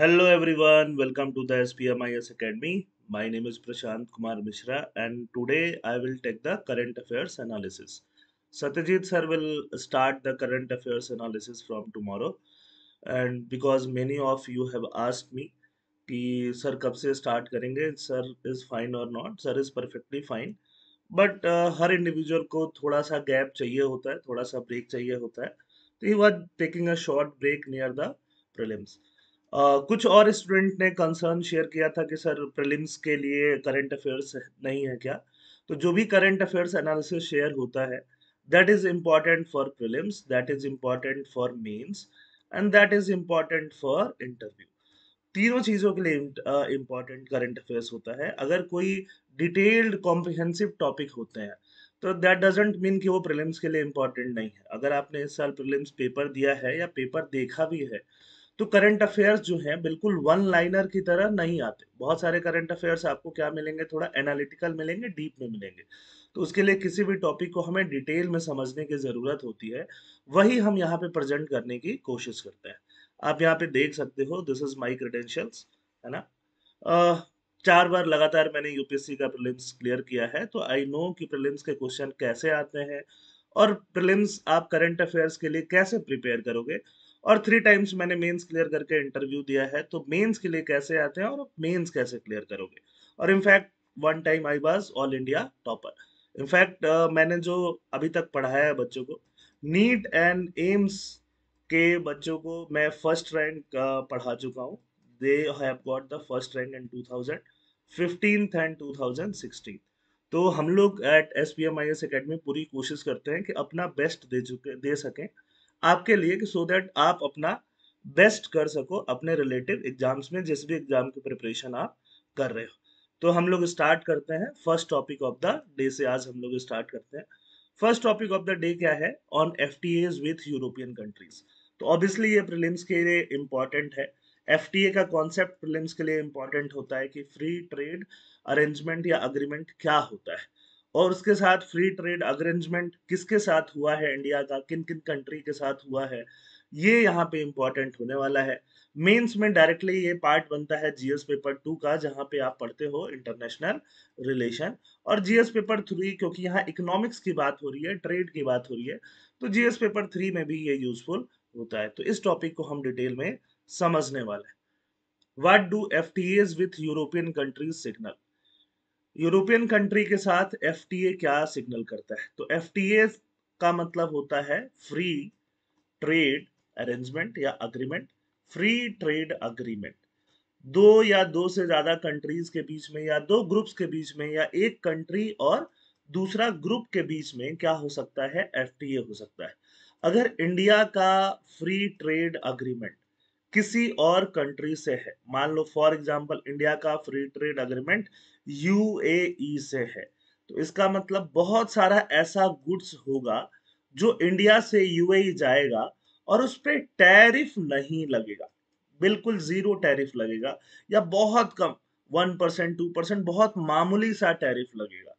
Hello everyone welcome to the S P M I S academy my name is Prashant Kumar Mishra and today I will take the current affairs analysis Satyajit sir will start the current affairs analysis from tomorrow and because many of you have ask me कि sir कब से start करेंगे sir is fine और not sir is perfectly fine but हर individual को थोड़ा सा gap चाहिए होता है थोड़ा सा ब्रेक चाहिए होता है तो he was taking a short break near the prelims कुछ और स्टूडेंट ने कंसर्न शेयर किया था कि सर प्रिलिम्स के लिए करंट अफेयर्स नहीं है क्या तो जो भी करंट अफेयर्स एनालिसिस शेयर होता है that is important for prelims that is important for mains and that is important for interview तीनों चीज़ों के लिए इम्पॉर्टेंट करंट अफेयर्स होता है अगर कोई डिटेल्ड कॉम्प्रिहेंसिव टॉपिक होते हैं तो दैट डजेंट मीन कि वो प्रिलिम्स के लिए इम्पॉर्टेंट नहीं है अगर आपने इस साल प्रिलिम्स पेपर दिया है या पेपर देखा भी है तो करंट अफेयर्स जो है बिल्कुल वन लाइनर की तरह नहीं आते बहुत सारे करंट अफेयर्स आपको क्या मिलेंगे थोड़ा एनालिटिकल मिलेंगे डीप में मिलेंगे तो उसके लिए किसी भी टॉपिक को हमें डिटेल में समझने की ज़रूरत होती है वही हम यहाँ पे प्रेजेंट करने की कोशिश करते हैं आप यहाँ पे देख सकते हो दिस इज माई क्रेडेंशियल्स है ना uh, चार बार लगातार मैंने यूपीएससी का प्रिलिम्स क्लियर किया है तो आई नो कि प्रिलिम्स के क्वेश्चन कैसे आते हैं और प्रिलिम्स आप करंट अफेयर्स के लिए कैसे प्रिपेयर करोगे और थ्री टाइम्स मैंने मेंस क्लियर करके इंटरव्यू दिया है तो मेंस के लिए कैसे आते हैं और आप मेंस कैसे क्लियर करोगे और in fact one time I was all India topper in fact मैंने जो अभी तक पढ़ाया है बच्चों को नीट एंड एम्स के बच्चों को मैं फर्स्ट रैंक पढ़ा चुका हूँ they have got the first rank in two thousand fifteen and two thousand sixteen तो हम लोग at S P M I S academy पूरी कोशिश करते हैं कि अपना बेस्ट दे चुके दे सकें आपके लिए कि सो देट दैट आप अपना बेस्ट कर सको अपने रिलेटिव एग्जाम्स में जिस भी एग्जाम की प्रिपरेशन आप कर रहे हो तो हम लोग स्टार्ट करते हैं first topic of the day से आज हम लोग स्टार्ट करते हैं first topic of the day क्या है on F T As with European countries तो ऑब्वियसली ये प्रिलिम्स के लिए इम्पॉर्टेंट है एफ टी ए का कॉन्सेप्ट प्रिलिम्स के लिए इम्पॉर्टेंट होता है कि फ्री ट्रेड अरेंजमेंट या अग्रीमेंट क्या होता है और उसके साथ फ्री ट्रेड अग्रेंजमेंट किसके साथ हुआ है इंडिया का किन किन कंट्री के साथ हुआ है ये यहाँ पे इम्पोर्टेंट होने वाला है मेंस में डायरेक्टली ये पार्ट बनता है जीएस पेपर टू का जहाँ पे आप पढ़ते हो इंटरनेशनल रिलेशन और जीएस पेपर थ्री क्योंकि यहाँ इकोनॉमिक्स की बात हो रही है ट्रेड की बात हो रही है तो जीएस पेपर थ्री में भी ये यूजफुल होता है तो इस टॉपिक को हम डिटेल में समझने वाले what do F T As with European countries signal European country के साथ एफ क्या सिग्नल करता है तो एफ का मतलब होता है फ्री ट्रेड अरेंजमेंट या अग्रीमेंट फ्री ट्रेड अग्रीमेंट दो या दो से ज्यादा कंट्रीज के बीच में या दो ग्रुप्स के बीच में या एक कंट्री और दूसरा ग्रुप के बीच में क्या हो सकता है एफ हो सकता है अगर इंडिया का फ्री ट्रेड अग्रीमेंट किसी और कंट्री से है मान लो फॉर एग्जाम्पल इंडिया का free trade agreement UAE e से है तो इसका मतलब बहुत सारा ऐसा गुड्स होगा जो इंडिया से यूएई e जाएगा और उस पर टैरिफ नहीं लगेगा बिल्कुल जीरो टैरिफ लगेगा या बहुत कम वन परसेंट टू परसेंट बहुत मामूली सा टैरिफ लगेगा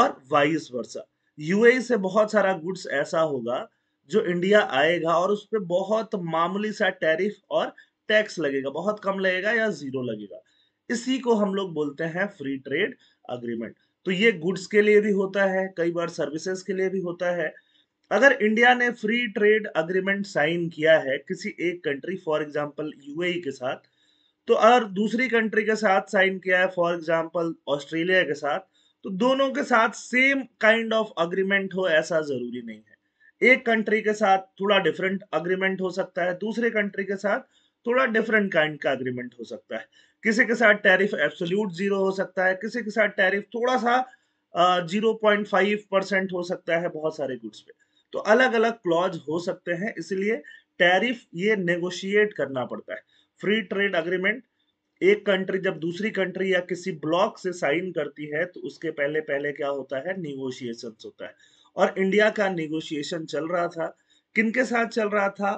और वाइस वर्षा यूएई e से बहुत सारा गुड्स ऐसा होगा जो इंडिया आएगा और उस पर बहुत मामूली सा टैरिफ और टैक्स लगेगा बहुत कम लगेगा या जीरो लगेगा इसी को हम लोग बोलते हैं फ्री ट्रेड अग्रीमेंट तो ये गुड्स के लिए भी होता है कई बार सर्विसेज के लिए भी होता है अगर इंडिया ने फ्री ट्रेड अग्रीमेंट साइन किया है किसी एक कंट्री फॉर एग्जाम्पल यूएई के साथ तो अगर दूसरी कंट्री के साथ साइन किया है फॉर एग्जाम्पल ऑस्ट्रेलिया के साथ तो दोनों के साथ सेम काइंड ऑफ अग्रीमेंट हो ऐसा जरूरी नहीं है एक कंट्री के साथ थोड़ा डिफरेंट अग्रीमेंट हो सकता है दूसरे कंट्री के साथ थोड़ा डिफरेंट काइंड का अग्रीमेंट हो सकता है किसी के साथ टैरिफ एब्सोल्यूट जीरो हो सकता है किसी के साथ टैरिफ थोड़ा सा जीरो पॉइंट फाइव परसेंट हो सकता है बहुत सारे गुड्स पे तो अलग अलग क्लॉज हो सकते हैं इसलिए टैरिफ ये नेगोशिएट करना पड़ता है फ्री ट्रेड अग्रीमेंट एक कंट्री जब दूसरी कंट्री या किसी ब्लॉक से साइन करती है तो उसके पहले पहले क्या होता है निगोशिएशन होता है और इंडिया का निगोशिएशन चल रहा था किन के साथ चल रहा था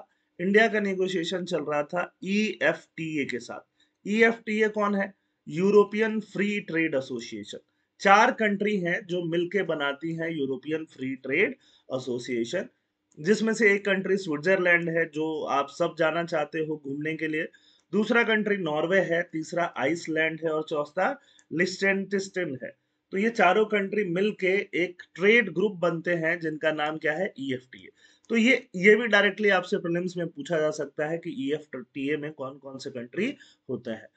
इंडिया का निगोशिएशन चल रहा था ई e के साथ ईएफटीए e कौन है यूरोपियन फ्री ट्रेड एसोसिएशन चार कंट्री हैं जो मिलके बनाती हैं यूरोपियन फ्री ट्रेड एसोसिएशन जिसमें से एक कंट्री स्विट्जरलैंड है जो आप सब जाना चाहते हो घूमने के लिए दूसरा कंट्री नॉर्वे है तीसरा आइसलैंड है और चौथा लिस्टेंटिस्टन है तो ये चारों कंट्री मिलके एक ट्रेड ग्रुप बनते हैं जिनका नाम क्या है ई e तो ये ये भी डायरेक्टली आपसे प्रिलिम्स में पूछा जा सकता है कि ई एफ टी ए में कौन कौन से कंट्री होता है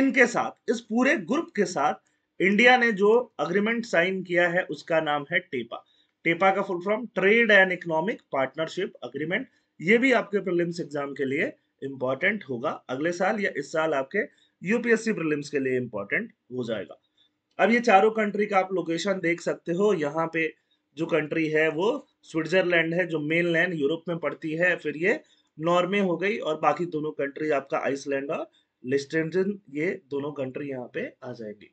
इनके साथ इस पूरे ग्रुप के साथ इंडिया ने जो अग्रीमेंट साइन किया है उसका नाम है टेपा टेपा e e का full form trade and economic partnership agreement ये भी आपके प्रिलिम्स एग्जाम के लिए इंपॉर्टेंट होगा अगले साल या इस साल आपके यूपीएससी प्रिलिम्स के लिए इंपॉर्टेंट हो जाएगा अब ये चारों कंट्री का आप लोकेशन देख सकते हो यहाँ पे जो कंट्री है वो स्विट्जरलैंड है जो मेन लैंड यूरोप में पड़ती है फिर ये नॉर्वे हो गई और बाकी दोनों कंट्री आपका आइसलैंड और लिस्टेंजन ये दोनों कंट्री यहाँ पे आ जाएंगी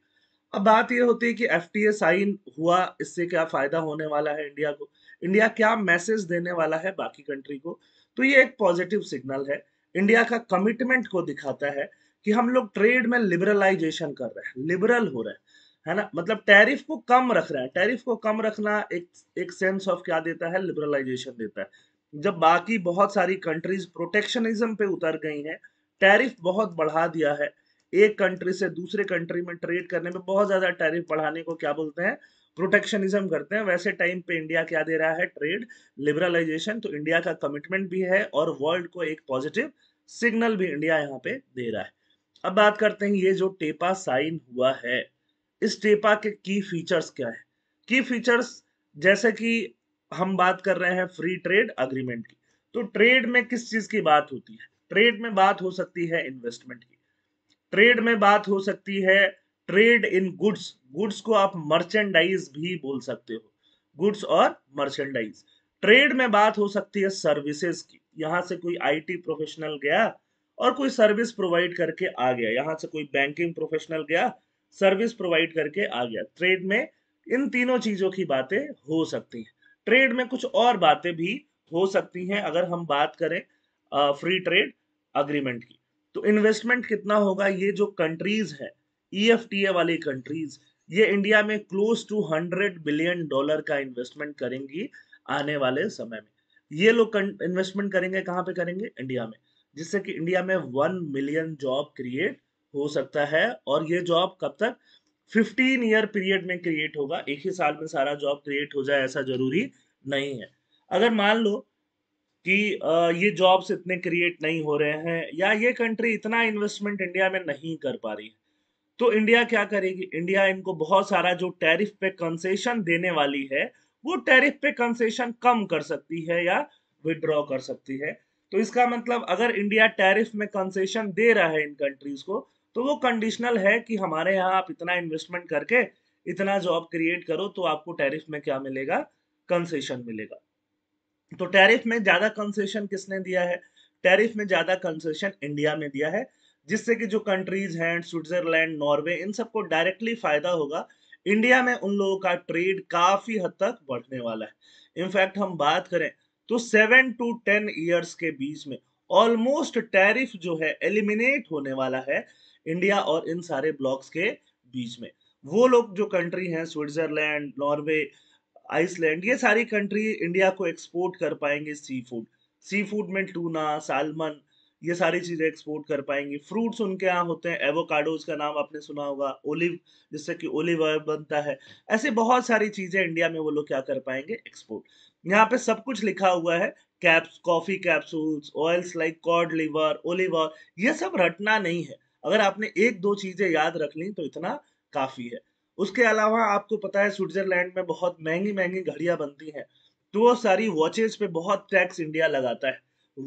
अब बात ये होती है कि एफ साइन हुआ इससे क्या फायदा होने वाला है इंडिया को इंडिया क्या मैसेज देने वाला है बाकी कंट्री को तो ये एक पॉजिटिव सिग्नल है इंडिया का कमिटमेंट को दिखाता है कि हम लोग ट्रेड में लिबरलाइजेशन कर रहे हैं लिबरल हो रहे हैं है ना मतलब टैरिफ को कम रख रहा है टैरिफ को कम रखना एक एक सेंस ऑफ क्या देता है लिबरलाइजेशन देता है जब बाकी बहुत सारी कंट्रीज प्रोटेक्शनिज्म पे उतर गई हैं टैरिफ बहुत बढ़ा दिया है एक कंट्री से दूसरे कंट्री में ट्रेड करने में बहुत ज्यादा टैरिफ बढ़ाने को क्या बोलते हैं प्रोटेक्शनिज्म करते हैं वैसे टाइम पे इंडिया क्या दे रहा है ट्रेड लिबरलाइजेशन तो इंडिया का कमिटमेंट भी है और वर्ल्ड को एक पॉजिटिव सिग्नल भी इंडिया यहाँ पे दे रहा है अब बात करते हैं ये जो टेपा साइन हुआ है इस टेपा के की फीचर्स क्या है की फीचर्स जैसे कि हम बात कर रहे हैं फ्री ट्रेड अग्रीमेंट की तो ट्रेड में किस चीज की बात होती है ट्रेड में बात हो सकती है इन्वेस्टमेंट की ट्रेड में बात हो सकती है ट्रेड इन गुड्स गुड्स को आप मर्चेंडाइज भी बोल सकते हो गुड्स और मर्चेंडाइज ट्रेड में बात हो सकती है सर्विसेज की यहां से कोई आईटी प्रोफेशनल गया और कोई सर्विस प्रोवाइड करके आ गया यहां से कोई बैंकिंग प्रोफेशनल गया सर्विस प्रोवाइड करके आ गया ट्रेड में इन तीनों चीजों की बातें हो सकती हैं ट्रेड में कुछ और बातें भी हो सकती हैं अगर हम बात करें फ्री ट्रेड अग्रीमेंट की तो इन्वेस्टमेंट कितना होगा ये जो कंट्रीज है ई वाली कंट्रीज ये इंडिया में close to hundred billion dollar का इन्वेस्टमेंट करेंगी आने वाले समय में ये लोग इन्वेस्टमेंट करेंगे कहाँ पे करेंगे इंडिया में जिससे कि इंडिया में वन मिलियन जॉब क्रिएट हो सकता है और ये जॉब कब तक 15 ईयर पीरियड में क्रिएट होगा एक ही साल में सारा जॉब क्रिएट हो जाए ऐसा जरूरी नहीं है अगर मान लो कि ये जॉब्स इतने क्रिएट नहीं हो रहे हैं या ये कंट्री इतना इन्वेस्टमेंट इंडिया में नहीं कर पा रही है तो इंडिया क्या करेगी इंडिया इनको बहुत सारा जो टैरिफ पे कंसेशन देने वाली है वो टैरिफ पे कंसेशन कम कर सकती है या विड्रॉ कर सकती है तो इसका मतलब अगर इंडिया टैरिफ में कंसेशन दे रहा है इन कंट्रीज को तो वो कंडीशनल है कि हमारे यहाँ आप इतना इन्वेस्टमेंट करके इतना जॉब क्रिएट करो तो आपको टैरिफ में क्या मिलेगा कंसेशन मिलेगा तो टैरिफ में ज्यादा कंसेशन किसने दिया है टैरिफ में ज्यादा कंसेशन इंडिया में दिया है जिससे कि जो कंट्रीज हैं स्विट्जरलैंड नॉर्वे इन सबको डायरेक्टली फायदा होगा इंडिया में उन लोगों का ट्रेड काफी हद तक बढ़ने वाला है इनफैक्ट हम बात करें तो सेवन टू टेन ईयर्स के बीच में ऑलमोस्ट टैरिफ जो है एलिमिनेट होने वाला है इंडिया और इन सारे ब्लॉक्स के बीच में वो लोग जो कंट्री हैं स्विट्जरलैंड नॉर्वे आइसलैंड ये सारी कंट्री इंडिया को एक्सपोर्ट कर पाएंगे सी फूड सी फूड में टूना सालमन ये सारी चीज़ें एक्सपोर्ट कर पाएंगी फ्रूट्स उनके यहाँ होते हैं एवोकाडोज का नाम आपने सुना होगा ओलिव जिससे कि ओलिव ऑयल बनता है ऐसे बहुत सारी चीज़ें इंडिया में वो लोग क्या कर पाएंगे एक्सपोर्ट यहाँ पे सब कुछ लिखा हुआ है caps coffee capsules oils like cod liver olive oil ये सब रटना नहीं है अगर आपने एक दो चीजें याद रख ली तो इतना काफी है उसके अलावा आपको पता है स्विट्जरलैंड में बहुत महंगी महंगी घड़ियां बनती हैं तो वो सारी वॉचेज पे बहुत टैक्स इंडिया लगाता है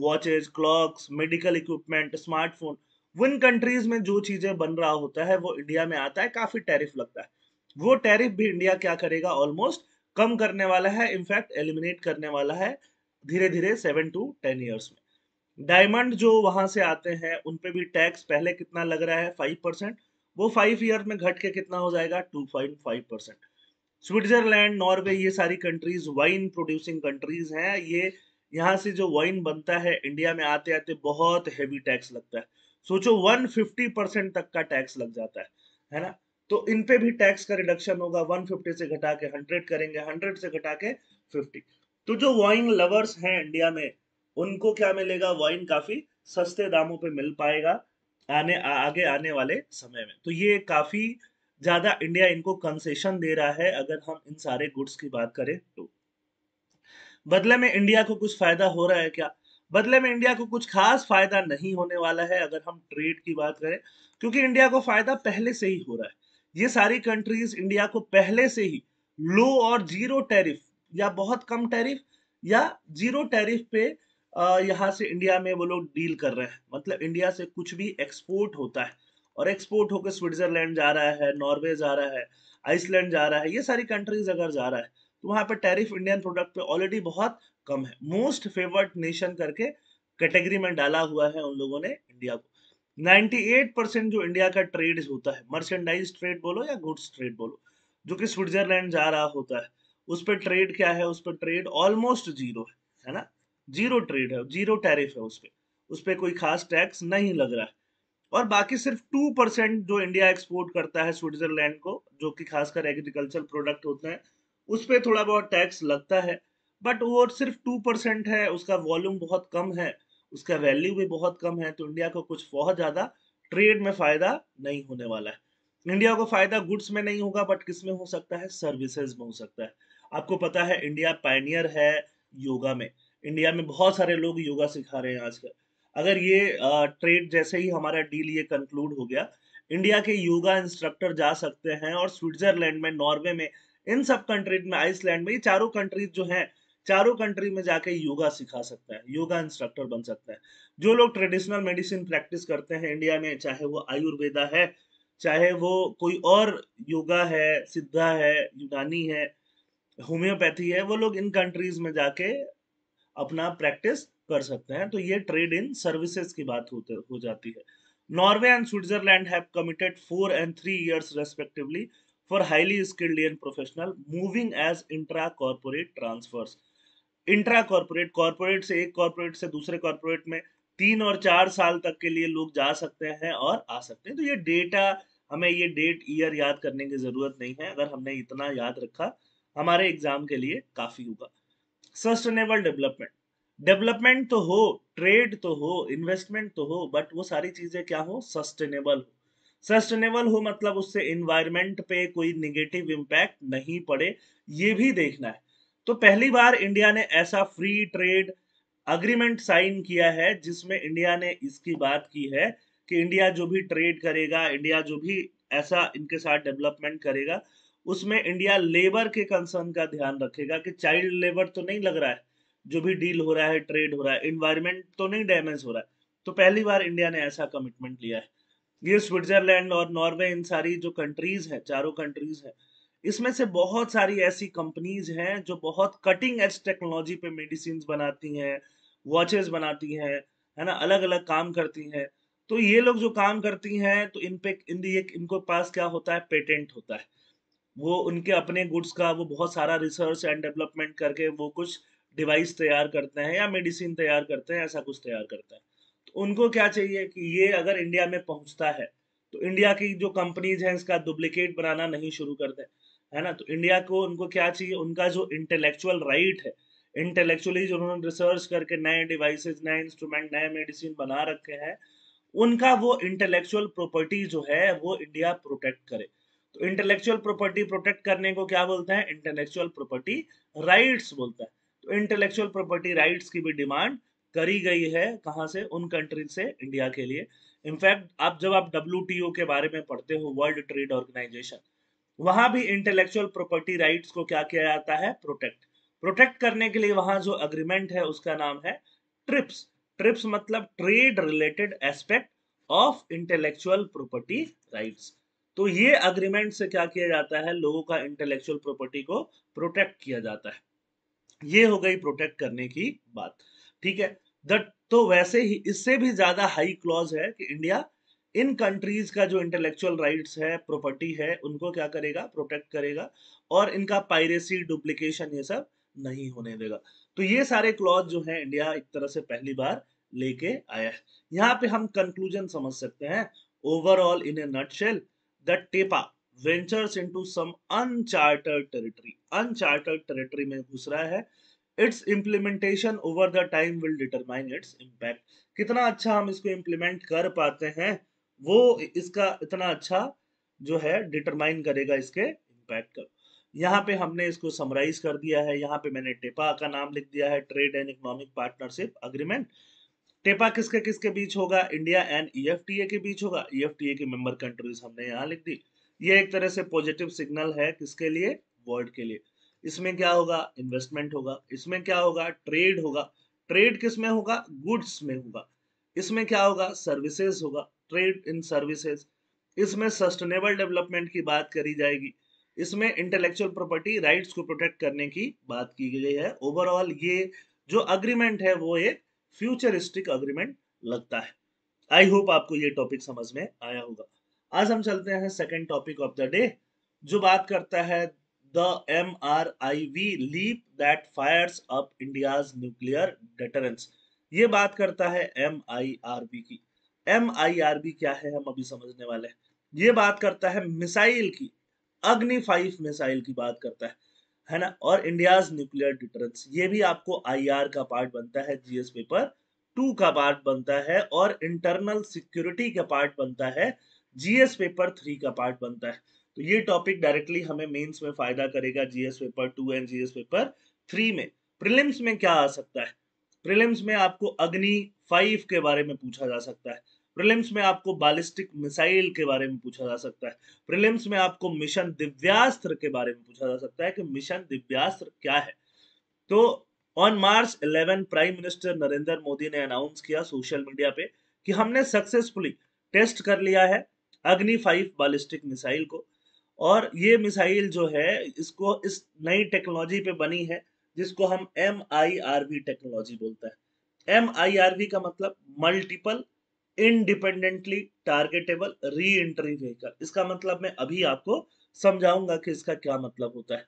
watches clocks medical equipment smartphone विन कंट्रीज में जो चीजें बन रहा होता है वो इंडिया में आता है काफी टैरिफ लगता है वो टैरिफ भी इंडिया क्या करेगा ऑलमोस्ट कम करने वाला है इनफैक्ट एलिमिनेट करने वाला है धीरे धीरे सेवन टू टेन ईयर्स में डायमंड जो वहां से आते हैं उन पे भी टैक्स पहले कितना लग रहा है फाइव परसेंट वो फाइव ईयर में घट के कितना हो जाएगा two point five percent Switzerland Norway ये सारी कंट्रीज वाइन प्रोड्यूसिंग कंट्रीज हैं ये यहाँ से जो वाइन बनता है इंडिया में आते आते बहुत हैवी टैक्स लगता है सोचो वन फिफ्टी परसेंट तक का टैक्स लग जाता है है ना तो इन पे भी टैक्स का रिडक्शन होगा वन फिफ्टी से घटा के हंड्रेड करेंगे हंड्रेड से घटा के फिफ्टी तो जो वाइन लवर्स हैं इंडिया में उनको क्या मिलेगा वाइन काफी सस्ते दामों पे मिल पाएगा आने आ, आगे आने वाले समय में तो ये काफी ज्यादा इंडिया इनको कंसेशन दे रहा है अगर हम इन सारे गुड्स की बात करें तो बदले में इंडिया को कुछ फायदा हो रहा है क्या बदले में इंडिया को कुछ खास फायदा नहीं होने वाला है अगर हम ट्रेड की बात करें क्योंकि इंडिया को फायदा पहले से ही हो रहा है ये सारी कंट्रीज इंडिया को पहले से ही लो और जीरो टैरिफ या बहुत कम टैरिफ या जीरो टैरिफ पे यहाँ से इंडिया में वो लोग डील कर रहे हैं मतलब इंडिया से कुछ भी एक्सपोर्ट होता है और एक्सपोर्ट होकर स्विट्जरलैंड जा रहा है नॉर्वे जा रहा है आइसलैंड जा रहा है ये सारी कंट्रीज अगर जा रहा है तो वहाँ पर टैरिफ इंडियन प्रोडक्ट पे ऑलरेडी बहुत कम है मोस्ट फेवर्ड नेशन करके कैटेगरी में डाला हुआ है उन लोगों ने इंडिया को 98 परसेंट जो इंडिया का ट्रेड होता है मर्चेंडाइज ट्रेड बोलो या गुड्स ट्रेड बोलो जो कि स्विट्जरलैंड जा रहा होता है उस पर ट्रेड क्या है उस पर ट्रेड ऑलमोस्ट जीरो है है ना जीरो ट्रेड है जीरो टैरिफ है उस पर उस पर कोई खास टैक्स नहीं लग रहा है और बाकी सिर्फ टू परसेंट जो इंडिया एक्सपोर्ट करता है स्विट्जरलैंड को जो कि खासकर एग्रीकल्चर प्रोडक्ट होते हैं उस पर थोड़ा बहुत टैक्स लगता है बट वो सिर्फ टू परसेंट है उसका वॉल्यूम बहुत कम है उसका वैल्यू भी बहुत कम है तो इंडिया को कुछ बहुत ज़्यादा ट्रेड में फ़ायदा नहीं होने वाला है इंडिया को फ़ायदा गुड्स में नहीं होगा बट किस में हो सकता है सर्विसेज में हो सकता है आपको पता है इंडिया पाइनियर है योगा में इंडिया में बहुत सारे लोग योगा सिखा रहे हैं आजकल अगर ये ट्रेड जैसे ही हमारा डील ये कंक्लूड हो गया इंडिया के योगा इंस्ट्रक्टर जा सकते हैं और स्विट्जरलैंड में नॉर्वे में इन सब कंट्रीज में आइसलैंड में ये चारों कंट्रीज जो हैं चारों कंट्री में जाके योगा सिखा सकता है योगा इंस्ट्रक्टर बन सकता है जो लोग ट्रेडिशनल मेडिसिन प्रैक्टिस करते हैं इंडिया में चाहे वो आयुर्वेदा है चाहे वो कोई और योगा है सिद्धा है यूनानी है होम्योपैथी है वो लोग इन कंट्रीज में जाके अपना प्रैक्टिस कर सकते हैं तो ये ट्रेड इन सर्विसेज की बात होते हो जाती है Norway and Switzerland have committed four and three years respectively for highly skilled and professional moving as intra corporate transfers intra corporate corporate से एक कॉरपोरेट से दूसरे कॉरपोरेट में तीन और चार साल तक के लिए लोग जा सकते हैं और आ सकते हैं तो ये डेटा हमें ये डेट ईयर याद करने की जरूरत नहीं है अगर हमने इतना याद रखा हमारे एग्जाम के लिए काफी होगा सस्टेनेबल डेवलपमेंट डेवलपमेंट तो हो ट्रेड तो हो इन्वेस्टमेंट तो हो बट वो सारी चीजें क्या हो सस्टेनेबल हो सस्टेनेबल हो मतलब उससे इन्वायरमेंट पे कोई निगेटिव इम्पैक्ट नहीं पड़े ये भी देखना है तो पहली बार इंडिया ने ऐसा फ्री ट्रेड अग्रीमेंट साइन किया है जिसमें इंडिया ने इसकी बात की है कि इंडिया जो भी ट्रेड करेगा इंडिया जो भी ऐसा इनके साथ डेवलपमेंट करेगा उसमें इंडिया लेबर के कंसर्न का ध्यान रखेगा कि चाइल्ड लेबर तो नहीं लग रहा है जो भी डील हो रहा है ट्रेड हो रहा है इन्वायरमेंट तो नहीं डैमेज हो रहा है तो पहली बार इंडिया ने ऐसा कमिटमेंट लिया है ये स्विट्जरलैंड और नॉर्वे इन सारी जो कंट्रीज है चारों कंट्रीज है इसमें से बहुत सारी ऐसी कंपनीज हैं जो बहुत कटिंग एज टेक्नोलॉजी पे मेडिसिन बनाती हैं वॉचेस बनाती हैं है ना अलग अलग काम करती हैं तो ये लोग जो काम करती हैं तो इन पे इन इनको पास क्या होता है पेटेंट होता है वो उनके अपने गुड्स का वो बहुत सारा रिसर्च एंड डेवलपमेंट करके वो कुछ डिवाइस तैयार करते हैं या मेडिसिन तैयार करते हैं ऐसा कुछ तैयार करते हैं तो उनको क्या चाहिए कि ये अगर इंडिया में पहुंचता है तो इंडिया की जो कंपनीज हैं इसका डुप्लीकेट बनाना नहीं शुरू कर दें है ना तो इंडिया को उनको क्या चाहिए उनका जो इंटेलेक्चुअल राइट है इंटेलेक्चुअली जो उन्होंने रिसर्च करके नए डिवाइसेज नए इंस्ट्रूमेंट नए मेडिसिन बना रखे हैं उनका वो इंटेलेक्चुअल प्रॉपर्टी जो है वो इंडिया प्रोटेक्ट करे तो इंटेलेक्चुअल प्रॉपर्टी प्रोटेक्ट करने को क्या बोलता है इंटेलेक्चुअल प्रॉपर्टी राइट्स बोलता है तो इंटेलेक्चुअल प्रॉपर्टी राइट्स की भी डिमांड करी गई है कहां से उन कंट्रीज से इंडिया के लिए इनफैक्ट आप जब आप डब्ल्यू के बारे में पढ़ते हो वर्ल्ड ट्रेड ऑर्गेनाइजेशन वहां भी इंटेलेक्चुअल प्रॉपर्टी राइट्स को क्या किया जाता है प्रोटेक्ट प्रोटेक्ट करने के लिए वहां जो अग्रीमेंट है उसका नाम है ट्रिप्स ट्रिप्स मतलब trade related aspect of intellectual property rights तो ये अग्रीमेंट से क्या किया जाता है लोगों का इंटेलेक्चुअल प्रॉपर्टी को प्रोटेक्ट किया जाता है ये हो गई प्रोटेक्ट करने की बात ठीक है दट तो वैसे ही इससे भी ज्यादा हाई क्लॉज है कि इंडिया इन कंट्रीज का जो इंटेलेक्चुअल राइट्स है प्रॉपर्टी है उनको क्या करेगा प्रोटेक्ट करेगा और इनका पायरेसी डुप्लीकेशन ये सब नहीं होने देगा तो ये सारे क्लॉज जो है इंडिया एक तरह से पहली बार लेके आया है यहाँ पे हम कंक्लूजन समझ सकते हैं overall in a nutshell that TEPA ventures into some uncharted territory. Uncharted territory में घुस रहा है its implementation over the time will determine its impact कितना अच्छा हम इसको इम्प्लीमेंट कर पाते हैं वो इसका इतना अच्छा जो है डिटरमाइन करेगा इसके इम्पैक्ट का यहाँ पे हमने इसको समराइज कर दिया है यहाँ पे मैंने टेपा का नाम लिख दिया है trade and economic partnership agreement TEPA किसके किसके बीच होगा इंडिया एंड ईएफटीए e के बीच होगा ईएफटीए e के मेंबर कंट्रीज हमने यहाँ लिख दी ये एक तरह से पॉजिटिव सिग्नल है किसके लिए वर्ल्ड के लिए इसमें क्या होगा इन्वेस्टमेंट होगा इसमें क्या होगा ट्रेड होगा ट्रेड किस में होगा गुड्स में होगा इसमें क्या होगा सर्विसेज होगा ट्रेड इन सर्विसेज इसमें सस्टेनेबल डेवलपमेंट की बात करी जाएगी इसमें इंटेलेक्चुअल प्रॉपर्टी राइट्स को प्रोटेक्ट करने की बात की गई है ओवरऑल ये जो अग्रीमेंट है वो एक फ्यूचरिस्टिक अग्रीमेंट लगता है आई होप आपको ये टॉपिक समझ में आया होगा आज हम चलते हैं second topic of the day जो बात करता है the M R I V leap that fires up India's nuclear deterrence ये बात करता है एम आई आर बी की एम आई आर बी क्या है हम अभी समझने वाले हैं ये बात करता है मिसाइल की अग्नि फाइव मिसाइल की बात करता है है ना और इंडियाज न्यूक्लियर डिटरेंस ये भी आपको आईआर का पार्ट बनता है जीएस पेपर टू का पार्ट बनता है और इंटरनल सिक्योरिटी का पार्ट बनता है जीएस पेपर थ्री का पार्ट बनता है तो ये टॉपिक डायरेक्टली हमें मेंस में फायदा करेगा GS paper two and GS paper three में प्रिलिम्स में क्या आ सकता है प्रिलिम्स में आपको अग्नि फाइव के बारे में पूछा जा सकता है प्रिलिम्स में आपको बालिस्टिक मिसाइल के बारे में पूछा जा सकता है प्रिलिम्स में आपको मिशन दिव्यास्त्र के बारे में पूछा जा सकता है कि मिशन दिव्यास्त्र क्या है तो on March 11 prime minister Narendra Modi ने अनाउंस किया सोशल मीडिया पे कि हमने सक्सेसफुली टेस्ट कर लिया है अग्नि फाइव बालिस्टिक मिसाइल को और ये मिसाइल जो है इसको इस नई टेक्नोलॉजी पे बनी है जिसको हम एम टेक्नोलॉजी बोलता है एम का मतलब multiple independently targetable re entry vehicle इसका मतलब मैं अभी आपको समझाऊंगा कि इसका क्या मतलब होता है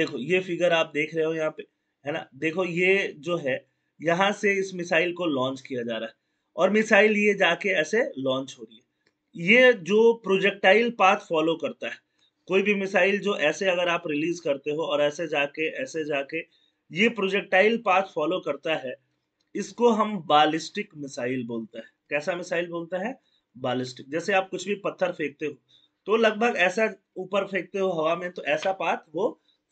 देखो ये फिगर आप देख रहे हो यहाँ पे है ना देखो ये जो है यहाँ से इस मिसाइल को लॉन्च किया जा रहा है और मिसाइल ये जाके ऐसे लॉन्च हो रही है ये जो प्रोजेक्टाइल पाथ फॉलो करता है कोई भी मिसाइल जो ऐसे अगर आप रिलीज करते हो और ऐसे जाके ऐसे जाके ये प्रोजेक्टाइल पाथ फॉलो करता है इसको हम बालिस्टिक मिसाइल बोलते हैं कैसा मिसाइल बोलते हैं बालिस्टिक जैसे आप कुछ भी पत्थर फेंकते हो तो लगभग ऐसा ऊपर फेंकते हो हवा में तो ऐसा पाथ वो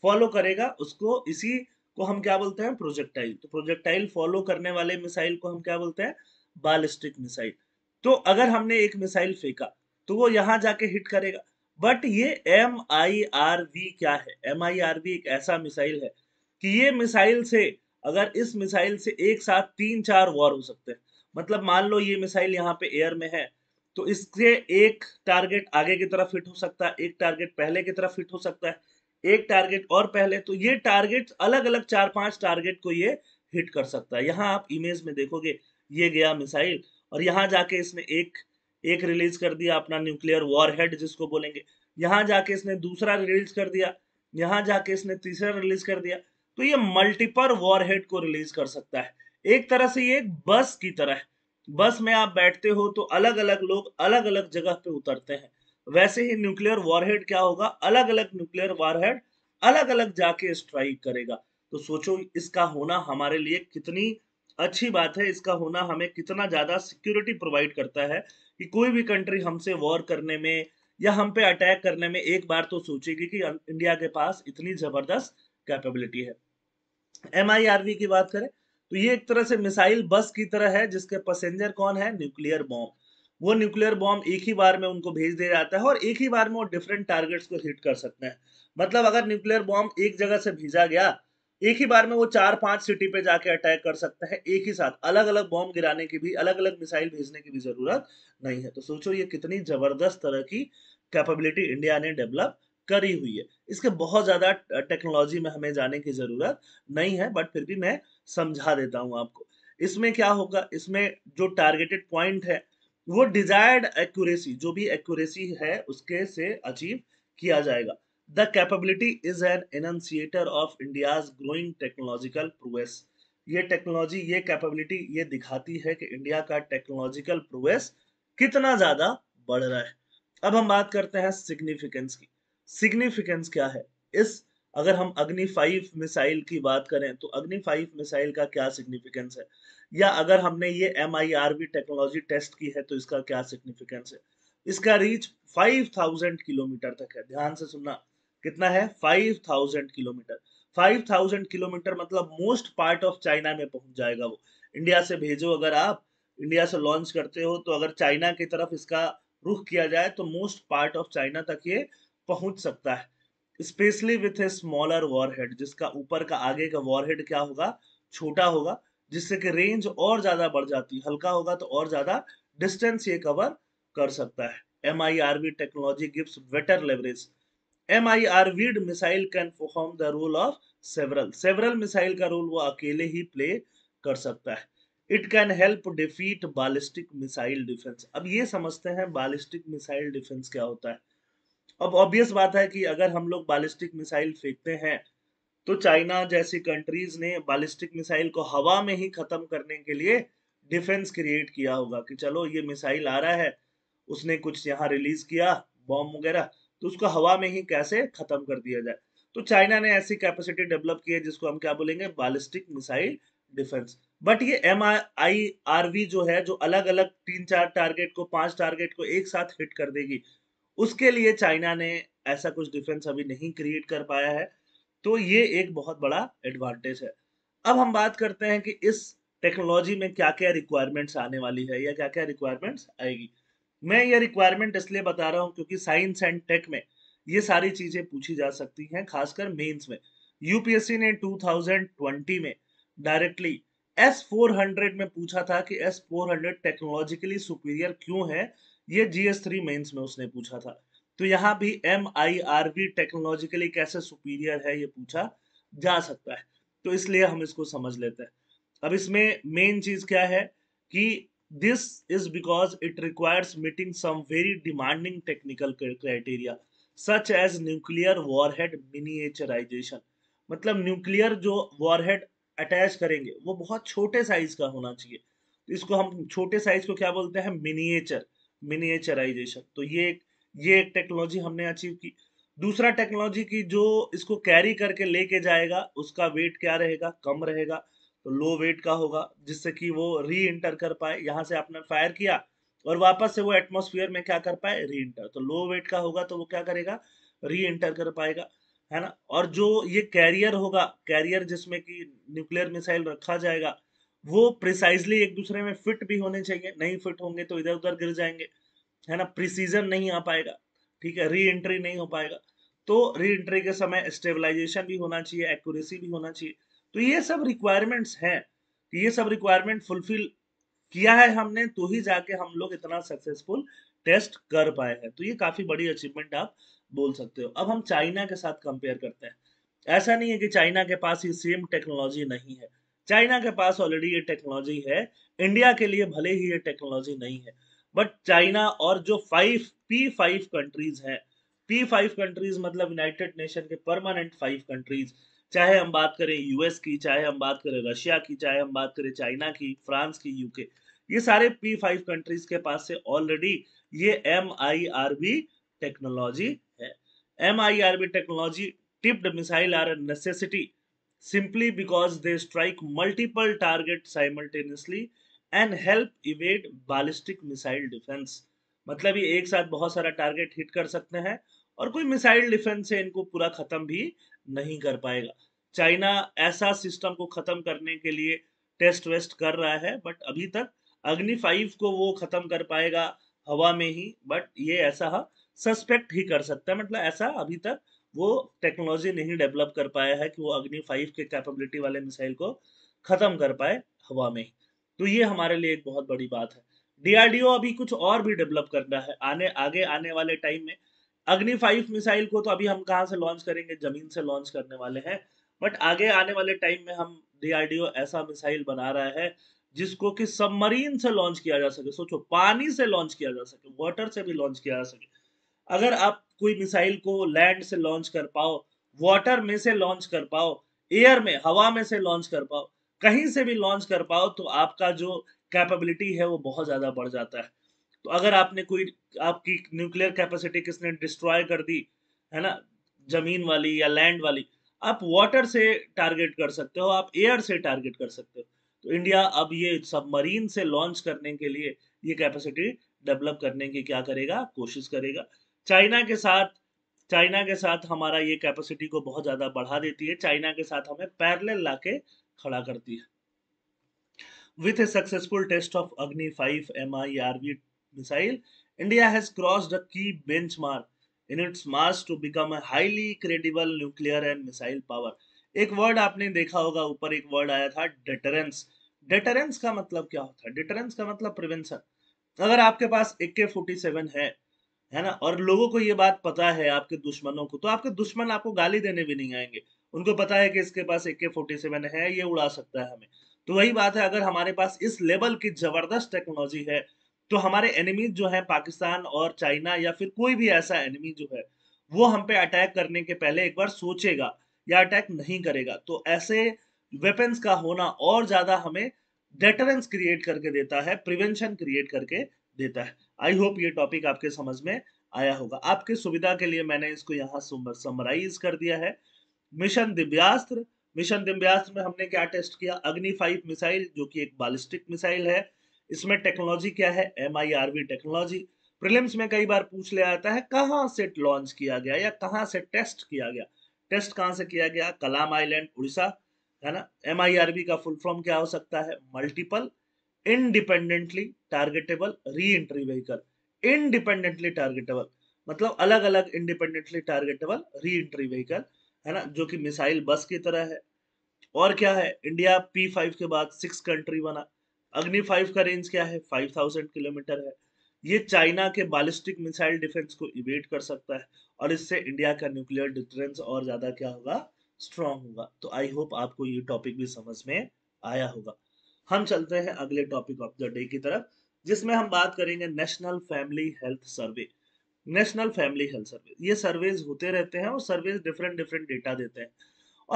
फॉलो करेगा उसको इसी को हम क्या बोलते हैं प्रोजेक्टाइल तो प्रोजेक्टाइल फॉलो करने वाले मिसाइल को हम क्या बोलते हैं बालिस्टिक मिसाइल तो अगर हमने एक मिसाइल फेंका तो वो यहाँ जाके हिट करेगा बट ये एम आई आर वी क्या है एम आई आर वी एक ऐसा मिसाइल है कि ये मिसाइल से अगर इस मिसाइल से एक साथ तीन चार वॉर हो सकते हैं मतलब मान लो ये मिसाइल यहाँ पे एयर में है तो इससे एक टारगेट आगे की तरफ हिट हो सकता है एक टारगेट पहले की तरफ हिट हो सकता है एक टारगेट और पहले तो ये टारगेट अलग अलग चार पांच टारगेट को ये हिट कर सकता है यहाँ आप इमेज में देखोगे ये गया मिसाइल और यहाँ जाके इसने एक एक रिलीज कर दिया अपना न्यूक्लियर वॉरहेड जिसको बोलेंगे यहाँ जाके इसने दूसरा रिलीज कर दिया यहाँ जाके इसने तीसरा रिलीज कर दिया तो ये मल्टीपल वॉरहेड को रिलीज कर सकता है एक तरह से ये एक बस की तरह है बस में आप बैठते हो तो अलग अलग लोग अलग अलग जगह पे उतरते हैं वैसे ही न्यूक्लियर वॉरहेड क्या होगा अलग अलग न्यूक्लियर वॉरहेड अलग अलग जाके स्ट्राइक करेगा तो सोचो इसका होना हमारे लिए कितनी अच्छी बात है इसका होना हमें कितना ज्यादा सिक्योरिटी प्रोवाइड करता है कि कोई भी कंट्री हमसे वॉर करने में या हम पे अटैक करने में एक बार तो सोचेगी कि इंडिया अं, के पास इतनी जबरदस्त कैपेबिलिटी है एम की बात करें तो ये एक तरह से मिसाइल बस की तरह है जिसके पैसेंजर कौन है न्यूक्लियर बॉम्ब वो न्यूक्लियर बॉम्ब एक ही बार में उनको भेज दिया जाता है और एक ही बार में वो डिफरेंट टारगेट्स को हिट कर सकते हैं मतलब अगर न्यूक्लियर बॉम्ब एक जगह से भेजा गया एक ही बार में वो चार पांच सिटी पे जाके अटैक कर सकता है एक ही साथ अलग अलग बॉम्ब गिराने की भी अलग अलग मिसाइल भेजने की भी जरूरत नहीं है तो सोचो ये कितनी जबरदस्त तरह की कैपेबिलिटी इंडिया ने डेवलप करी हुई है इसके बहुत ज़्यादा टेक्नोलॉजी में हमें जाने की ज़रूरत नहीं है बट फिर भी मैं समझा देता हूँ आपको इसमें क्या होगा इसमें जो टारगेटेड पॉइंट है वो डिजायर्ड एक्यूरेसी जो भी एक्यूरेसी है उसके से अचीव किया जाएगा the capability is an annunciator of India's growing technological prowess ये टेक्नोलॉजी ये कैपेबिलिटी ये दिखाती है कि इंडिया का टेक्नोलॉजिकल प्रोवेस कितना ज्यादा बढ़ रहा है अब हम बात करते हैं सिग्निफिकेंस की सिग्निफिकेंस क्या है इस अगर हम अग्नि फाइव मिसाइल की बात करें तो अग्नि फाइव मिसाइल का क्या सिग्निफिकेंस है या अगर हमने ये एम टेक्नोलॉजी टेस्ट की है तो इसका क्या सिग्निफिकेंस है इसका रीच 5000 किलोमीटर तक है ध्यान से सुनना कितना है 5000 किलोमीटर 5000 किलोमीटर मतलब मोस्ट पार्ट ऑफ चाइना में पहुंच जाएगा वो इंडिया से भेजो अगर आप इंडिया से लॉन्च करते हो तो अगर चाइना की तरफ इसका रुख किया जाए तो मोस्ट पार्ट ऑफ चाइना तक ये पहुंच सकता है specially with a smaller warhead जिसका ऊपर का आगे का वॉरहेड क्या होगा छोटा होगा जिससे कि रेंज और ज्यादा बढ़ जाती है हल्का होगा तो और ज्यादा डिस्टेंस ये कवर कर सकता है M I R V technology gives better leverage M I MIRVed missile can perform the role of several several missile का रोल वो अकेले ही प्ले कर सकता है it can help defeat ballistic missile defence अब ये समझते हैं बालिस्टिक मिसाइल डिफेंस क्या होता है अब ऑब्वियस बात है कि अगर हम लोग बालिस्टिक मिसाइल फेंकते हैं तो चाइना जैसी कंट्रीज ने बालिस्टिक मिसाइल को हवा में ही खत्म करने के लिए डिफेंस क्रिएट किया होगा कि चलो ये मिसाइल आ रहा है उसने कुछ यहाँ रिलीज किया बॉम्ब वगैरह तो उसको हवा में ही कैसे खत्म कर दिया जाए तो चाइना ने ऐसी कैपेसिटी डेवलप की है जिसको हम क्या बोलेंगे बालिस्टिक मिसाइल डिफेंस बट ये एम आई आर वी जो है जो अलग अलग तीन चार टारगेट को पांच टारगेट को एक साथ हिट कर देगी उसके लिए चाइना ने ऐसा कुछ डिफेंस अभी नहीं क्रिएट कर पाया है तो ये एक बहुत बड़ा एडवांटेज है अब हम बात करते हैं कि इस टेक्नोलॉजी में क्या क्या रिक्वायरमेंट्स आने वाली है या क्या क्या रिक्वायरमेंट्स आएगी मैं ये रिक्वायरमेंट इसलिए बता रहा हूँ क्योंकि साइंस एंड टेक में ये सारी चीज़ें पूछी जा सकती हैं खासकर मेंस में यूपीएससी ने 2020 में डायरेक्टली एस फोर में पूछा था कि एस फोर टेक्नोलॉजिकली सुपीरियर क्यों है ये जीएस थ्री मेन्स में उसने पूछा था तो यहाँ भी एम आई आर वी टेक्नोलॉजिकली कैसे सुपीरियर है ये पूछा जा सकता है तो इसलिए हम इसको समझ लेते हैं अब इसमें मेन चीज क्या है कि this is because it requires meeting some very demanding technical criteria such as nuclear warhead miniaturisation मतलब न्यूक्लियर जो वॉरहेड अटैच करेंगे वो बहुत छोटे साइज का होना चाहिए इसको हम छोटे साइज को क्या बोलते हैं मिनिएचर मिनिएचराइजेशन तो ये एक ये एक टेक्नोलॉजी हमने अचीव की दूसरा टेक्नोलॉजी की जो इसको कैरी करके लेके जाएगा उसका वेट क्या रहेगा कम रहेगा तो लो वेट का होगा जिससे कि वो री इंटर कर पाए यहाँ से आपने फायर किया और वापस से वो एटमोसफियर में क्या कर पाए री इंटर तो लो वेट का होगा तो वो क्या करेगा री इंटर कर पाएगा है ना और जो ये कैरियर होगा कैरियर जिसमें कि न्यूक्लियर मिसाइल रखा जाएगा वो प्रिसाइजली एक दूसरे में फिट भी होने चाहिए नहीं फिट होंगे तो इधर उधर गिर जाएंगे है ना प्रिसीजन नहीं आ पाएगा ठीक है री एंट्री नहीं हो पाएगा तो री एंट्री के समय स्टेबलाइजेशन भी होना चाहिए एक्यूरेसी भी होना चाहिए तो ये सब रिक्वायरमेंट्स हैं ये सब रिक्वायरमेंट फुलफिल किया है हमने तो ही जाके हम लोग इतना सक्सेसफुल टेस्ट कर पाए हैं तो ये काफी बड़ी अचीवमेंट आप बोल सकते हो अब हम चाइना के साथ कंपेयर करते हैं ऐसा नहीं है कि चाइना के पास ये सेम टेक्नोलॉजी नहीं है चाइना के पास ऑलरेडी ये टेक्नोलॉजी है इंडिया के लिए भले ही ये टेक्नोलॉजी नहीं है बट चाइना और जो फाइव पी फाइव कंट्रीज हैं पी फाइव कंट्रीज मतलब यूनाइटेड नेशन के परमानेंट फाइव कंट्रीज चाहे हम बात करें यूएस की चाहे हम बात करें रशिया की चाहे हम बात करें चाइना की फ्रांस की यूके ये सारे पी फाइव कंट्रीज के पास से ऑलरेडी ये एम आई आर बी टेक्नोलॉजी है M I R B technology tipped missile are necessity simply because they strike multiple targets simultaneously and help evade ballistic missile defense मतलब ये एक साथ बहुत सारा टारगेट हिट कर सकते हैं और कोई मिसाइल डिफेंस से इनको पूरा खत्म भी नहीं कर पाएगा चाइना ऐसा सिस्टम को खत्म करने के लिए टेस्ट वेस्ट कर रहा है बट अभी तक अग्नि फाइव को वो खत्म कर पाएगा हवा में ही बट ये ऐसा सस्पेक्ट ही कर सकता है मतलब ऐसा अभी तक वो टेक्नोलॉजी नहीं डेवलप कर पाया है कि वो अग्नि फाइव के कैपेबिलिटी वाले मिसाइल को ख़त्म कर पाए हवा में तो ये हमारे लिए एक बहुत बड़ी बात है डीआरडीओ अभी कुछ और भी डेवलप करना है आने आगे आने वाले टाइम में अग्नि फाइव मिसाइल को तो अभी हम कहाँ से लॉन्च करेंगे जमीन से लॉन्च करने वाले हैं बट आगे आने वाले टाइम में हम डीआरडीओ ऐसा मिसाइल बना रहा है जिसको कि सबमरीन से लॉन्च किया जा सके सोचो पानी से लॉन्च किया जा सके वाटर से भी लॉन्च किया जा सके अगर आप कोई मिसाइल को लैंड से लॉन्च कर पाओ वाटर में से लॉन्च कर पाओ एयर में हवा में से लॉन्च कर पाओ कहीं से भी लॉन्च कर पाओ तो आपका जो कैपेबिलिटी है वो बहुत ज़्यादा बढ़ जाता है तो अगर आपने कोई आपकी न्यूक्लियर कैपेसिटी किसने डिस्ट्रॉय कर दी है ना जमीन वाली या लैंड वाली आप वाटर से टारगेट कर सकते हो आप एयर से टारगेट कर सकते हो तो इंडिया अब ये सबमरीन से लॉन्च करने के लिए ये कैपेसिटी डेवलप करने की क्या करेगा कोशिश करेगा चाइना के साथ चाइना के साथ हमारा ये कैपेसिटी को बहुत ज़्यादा बढ़ा देती है चाइना के साथ हमें पैरेलल लाके खड़ा करती है with a successful test of Agni 5 missile India has cross the key benchmark in its march to become a highly credible nuclear and missile power एक वर्ड आपने देखा होगा ऊपर एक वर्ड आया था डेटरेंस डेटरेंस का मतलब क्या होता है डेटरेंस का मतलब प्रिवेंशन अगर आपके पास ए के फोर्टी सेवन है है ना और लोगों को ये बात पता है आपके दुश्मनों को तो आपके दुश्मन आपको गाली देने भी नहीं आएंगे उनको पता है कि इसके पास ए के फोर्टी सेवन है ये उड़ा सकता है हमें तो वही बात है अगर हमारे पास इस लेवल की जबरदस्त टेक्नोलॉजी है तो हमारे एनिमी जो है पाकिस्तान और चाइना या फिर कोई भी ऐसा एनिमी जो है वो हम पे अटैक करने के पहले एक बार सोचेगा या अटैक नहीं करेगा तो ऐसे वेपन्स का होना और ज्यादा हमें डेटरेंस क्रिएट करके देता है प्रिवेंशन क्रिएट करके देता है आई होप ये टॉपिक आपके समझ में आया होगा आपके सुविधा के लिए मैंने इसको यहाँ समराइज कर दिया है मिशन दिव्यास्त्र मिशन दिव्यास्त्र में हमने क्या टेस्ट किया अग्नि फाइव मिसाइल जो कि एक बालिस्टिक मिसाइल है इसमें टेक्नोलॉजी क्या है एम टेक्नोलॉजी प्रिलिम्स में कई बार पूछ लिया जाता है कहाँ से लॉन्च किया गया या कहाँ से टेस्ट किया गया टेस्ट कहाँ से किया गया कलाम आइलैंड उड़ीसा है ना एम का फुल फॉर्म क्या हो सकता है multiple independently targetable re entry vehicle independently targetable मतलब अलग अलग independently targetable re entry vehicle है ना जो कि मिसाइल बस की तरह है और क्या है इंडिया पी फाइव के बाद सिक्स कंट्री बना अग्नि फाइव का रेंज क्या है फाइव थाउजेंड किलोमीटर है ये चाइना के बालिस्टिक मिसाइल डिफेंस को इवेट कर सकता है और इससे इंडिया का न्यूक्लियर डिटरेंस और ज्यादा क्या होगा स्ट्रांग होगा तो आई होप आपको ये टॉपिक भी समझ में आया होगा हम चलते हैं अगले टॉपिक ऑफ द डे की तरफ जिसमें हम बात करेंगे national family health survey national family health survey ये सर्वेज होते रहते हैं और सर्वेज डिफरेंट डिफरेंट डेटा देते हैं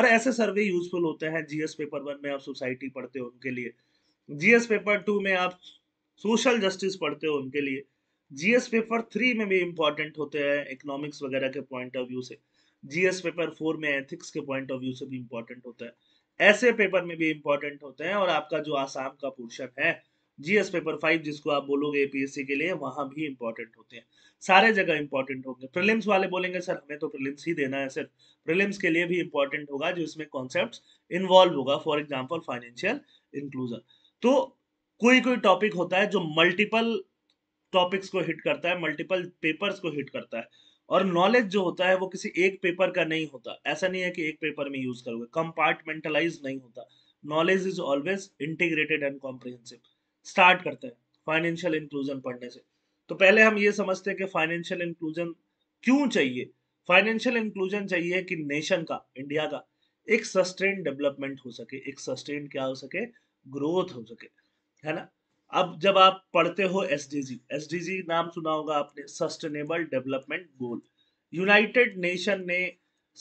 और ऐसे सर्वे यूजफुल होते हैं जीएस पेपर वन में आप सोसाइटी पढ़ते हो उनके लिए जीएस पेपर टू में आप सोशल जस्टिस पढ़ते हो उनके लिए जीएस पेपर थ्री में भी इम्पोर्टेंट होते हैं इकोनॉमिक्स वगैरह के पॉइंट ऑफ व्यू से जीएस पेपर फोर में एथिक्स के पॉइंट ऑफ व्यू से भी इम्पोर्टेंट होता है ऐसे पेपर में भी इंपॉर्टेंट होते हैं और आपका जो आसाम का पोर्शन है जीएस पेपर फाइव जिसको आप बोलोगे एपीएससी के लिए वहां भी इंपॉर्टेंट होते हैं सारे जगह इंपॉर्टेंट होंगे प्रिलिम्स वाले बोलेंगे सर हमें तो प्रिलिम्स ही देना है सिर्फ प्रिलिम्स के लिए भी इंपॉर्टेंट होगा जो इसमें कॉन्सेप्ट इन्वॉल्व होगा फॉर एग्जाम्पल फाइनेंशियल इंक्लूजन तो कोई कोई टॉपिक होता है जो मल्टीपल टॉपिक्स को हिट करता है मल्टीपल पेपर्स को हिट करता है और नॉलेज जो होता है वो किसी एक पेपर का नहीं होता ऐसा नहीं है कि एक पेपर में यूज करोगे कंपार्टमेंटलाइज नहीं होता knowledge is always integrated and comprehensive start करते हैं फाइनेंशियल इंक्लूजन पढ़ने से तो पहले हम ये समझते हैं कि फाइनेंशियल इंक्लूजन क्यों चाहिए फाइनेंशियल इंक्लूजन चाहिए कि नेशन का इंडिया का एक सस्टेन डेवलपमेंट हो सके एक सस्टेन क्या हो सके ग्रोथ हो सके है ना अब जब आप पढ़ते हो एस डी नाम सुना होगा आपने sustainable development goal United Nation ने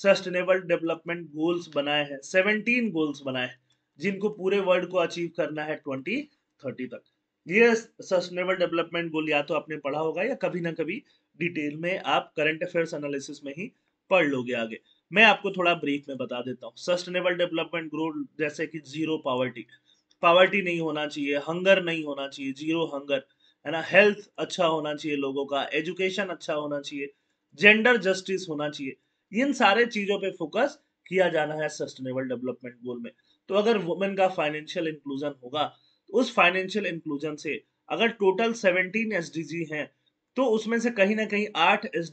सस्टेनेबल डेवलपमेंट गोल्स बनाए हैं सेवनटीन गोल्स बनाए हैं जिनको पूरे वर्ल्ड को अचीव करना है ट्वेंटी थर्टी तक ये सस्टेनेबल डेवलपमेंट गोल या तो आपने पढ़ा होगा या कभी ना कभी डिटेल में आप करंट अफेयर्स एनालिसिस में ही पढ़ लोगे आगे मैं आपको थोड़ा ब्रीफ में बता देता हूँ सस्टेनेबल डेवलपमेंट गोल जैसे कि जीरो पावर्टी पावर्टी नहीं होना चाहिए हंगर नहीं होना चाहिए जीरो हंगर है ना हेल्थ अच्छा होना चाहिए लोगों का एजुकेशन अच्छा होना चाहिए जेंडर जस्टिस होना चाहिए इन सारे चीज़ों पे फोकस किया जाना है सस्टेनेबल डेवलपमेंट गोल में तो अगर वुमेन का फाइनेंशियल इंक्लूजन होगा तो उस फाइनेंशियल इंक्लूजन से अगर टोटल सेवनटीन एस हैं तो उसमें से कहीं ना कहीं आठ एस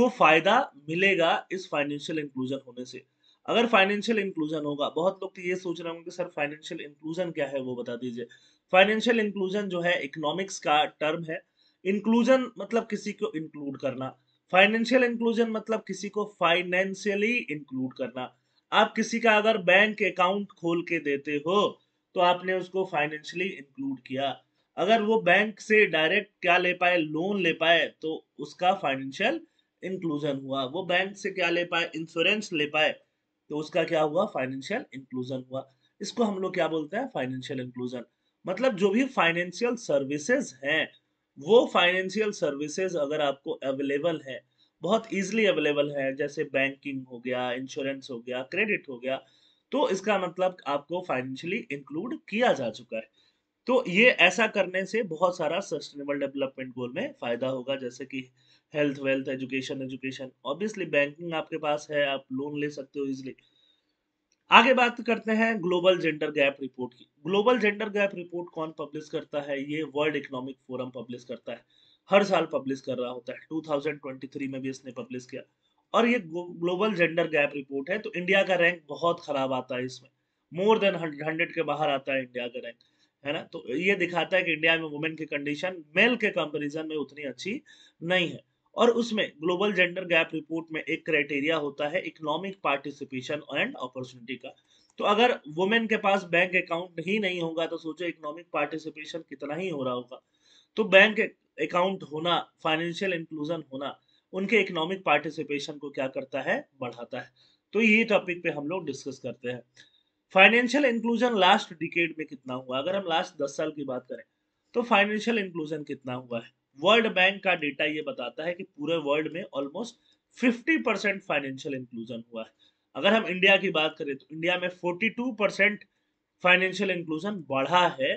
को फायदा मिलेगा इस फाइनेंशियल इंक्लूजन होने से अगर फाइनेंशियल इंक्लूजन होगा बहुत लोग तो ये सोच रहे होंगे सर फाइनेंशियल इंक्लूजन क्या है वो बता दीजिए फाइनेंशियल इंक्लूजन जो है इकोनॉमिक्स का टर्म है इंक्लूजन मतलब किसी को इंक्लूड करना फाइनेंशियल इंक्लूजन मतलब किसी को फाइनेंशियली इंक्लूड करना आप किसी का अगर बैंक अकाउंट खोल के देते हो तो आपने उसको फाइनेंशियली इंक्लूड किया अगर वो बैंक से डायरेक्ट क्या ले पाए लोन ले पाए तो उसका फाइनेंशियल इंक्लूजन हुआ वो बैंक से क्या ले पाए इंश्योरेंस ले पाए तो उसका क्या हुआ फाइनेंशियल इंक्लूजन हुआ इसको हम लोग क्या बोलते हैं फाइनेंशियल इंक्लूजन मतलब जो भी फाइनेंशियल सर्विसेज हैं वो फाइनेंशियल सर्विसेज अगर आपको अवेलेबल है बहुत इजीली अवेलेबल है जैसे बैंकिंग हो गया इंश्योरेंस हो गया क्रेडिट हो गया तो इसका मतलब आपको फाइनेंशियली इंक्लूड किया जा चुका है तो ये ऐसा करने से बहुत सारा सस्टेनेबल डेवलपमेंट गोल में फायदा होगा जैसे कि health wealth education education obviously banking आपके पास है आप लोन ले सकते हो इजिली आगे बात करते हैं ग्लोबल जेंडर गैप रिपोर्ट की ग्लोबल जेंडर गैप रिपोर्ट कौन पब्लिश करता है ये वर्ल्ड इकोनॉमिक फोरम पब्लिश करता है हर साल पब्लिश कर रहा होता है 2023 में भी इसने पब्लिश किया और ये ग्लोबल जेंडर गैप रिपोर्ट है तो इंडिया का रैंक बहुत खराब आता है इसमें मोर देन हंड्रेड के बाहर आता है इंडिया का रैंक है ना तो ये दिखाता है कि इंडिया में वुमेन की कंडीशन मेल के कंपेरिजन में उतनी अच्छी नहीं है और उसमें ग्लोबल जेंडर गैप रिपोर्ट में एक क्राइटेरिया होता है इकोनॉमिक पार्टिसिपेशन एंड अपॉर्चुनिटी का तो अगर वुमेन के पास बैंक अकाउंट ही नहीं होगा तो सोचो इकोनॉमिक पार्टिसिपेशन कितना ही हो रहा होगा तो बैंक अकाउंट होना फाइनेंशियल इंक्लूजन होना उनके इकोनॉमिक पार्टिसिपेशन को क्या करता है बढ़ाता है तो ये टॉपिक पे हम लोग डिस्कस करते हैं फाइनेंशियल इंक्लूजन लास्ट डिकेड में कितना हुआ अगर हम लास्ट दस साल की बात करें तो फाइनेंशियल इंक्लूजन कितना हुआ है वर्ल्ड बैंक का डेटा ये बताता है कि पूरे वर्ल्ड में ऑलमोस्ट 50 परसेंट फाइनेंशियल इंक्लूजन हुआ है अगर हम इंडिया की बात करें तो इंडिया में 42 परसेंट फाइनेंशियल इंक्लूजन बढ़ा है